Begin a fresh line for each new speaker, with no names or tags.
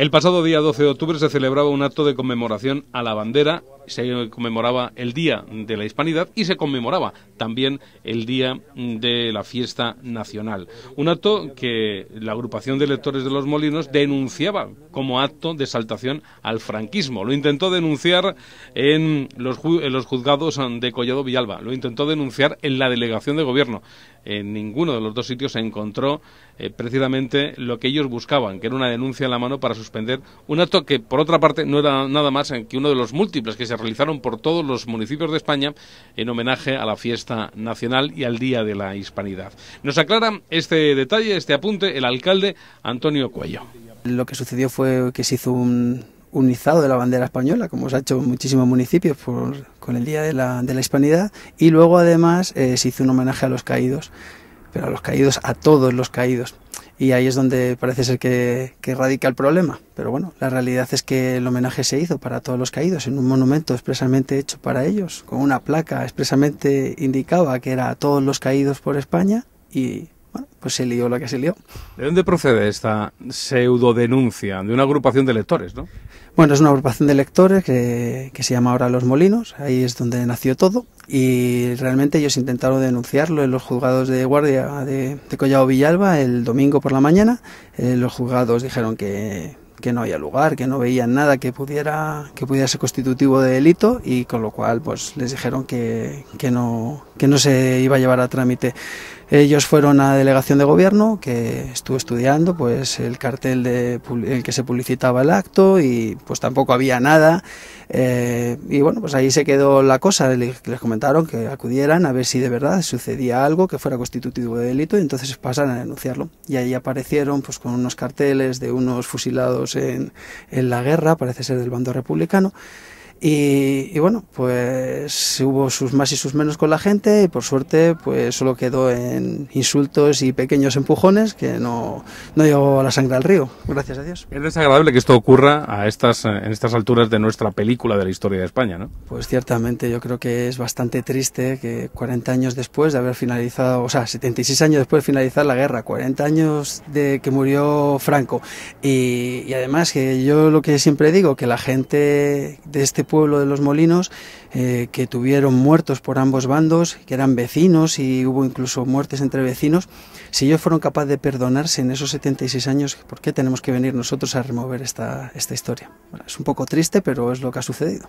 El pasado día 12 de octubre se celebraba un acto de conmemoración a la bandera se conmemoraba el Día de la Hispanidad y se conmemoraba también el Día de la Fiesta Nacional. Un acto que la agrupación de lectores de los Molinos denunciaba como acto de saltación al franquismo. Lo intentó denunciar en los, los juzgados de Collado Villalba, lo intentó denunciar en la delegación de gobierno. En ninguno de los dos sitios se encontró eh, precisamente lo que ellos buscaban, que era una denuncia en la mano para suspender un acto que, por otra parte, no era nada más que uno de los múltiples que se realizaron por todos los municipios de España en homenaje a la fiesta nacional y al Día de la Hispanidad. Nos aclara este detalle, este apunte, el alcalde Antonio Cuello.
Lo que sucedió fue que se hizo un, unizado de la bandera española, como se ha hecho en muchísimos municipios por, con el Día de la, de la Hispanidad, y luego además eh, se hizo un homenaje a los caídos, pero a los caídos, a todos los caídos y ahí es donde parece ser que, radica el problema. Pero bueno, la realidad es que el homenaje se hizo para todos los caídos en un monumento expresamente hecho para ellos, con una placa expresamente indicaba que era a todos los caídos por España y
pues se lió lo que se lió. ¿De dónde procede esta pseudo-denuncia? De una agrupación de lectores, ¿no?
Bueno, es una agrupación de lectores que, se llama ahora Los Molinos, ahí es donde nació todo, y realmente ellos intentaron denunciarlo en los juzgados de guardia de, de Collado Villalba el domingo por la mañana. Eh, los juzgados dijeron que, que no había lugar, que no veían nada que pudiera, que pudiera ser constitutivo de delito y con lo cual pues les dijeron que, que, no, que no se iba a llevar a trámite. Ellos fueron a delegación de gobierno que estuvo estudiando pues el cartel de, el que se publicitaba el acto y pues tampoco había nada eh, y bueno pues ahí se quedó la cosa les, les, comentaron que acudieran a ver si de verdad sucedía algo que fuera constitutivo de delito y entonces pasan a denunciarlo y ahí aparecieron pues con unos carteles de unos fusilados en, en la guerra parece ser del bando republicano y, bueno, pues hubo sus más y sus menos con la gente y por suerte pues solo quedó en insultos y pequeños empujones que no, no llegó a la sangre al río, gracias a Dios.
Es desagradable que esto ocurra a estas, en estas alturas de nuestra película de la historia de España, ¿no? Pues
ciertamente, yo creo que es bastante triste que 40 años después de haber finalizado, o sea, 76 años después de finalizar la guerra, 40 años de que murió Franco y, y además que yo lo que siempre digo, que la gente de este pueblo de Los Molinos, eh, que tuvieron muertos por ambos bandos, que eran vecinos y hubo incluso muertes entre vecinos, si ellos fueron capaces de perdonarse en esos 76 años, ¿por qué tenemos que venir nosotros a remover esta, historia? es un poco triste, pero es lo que ha sucedido.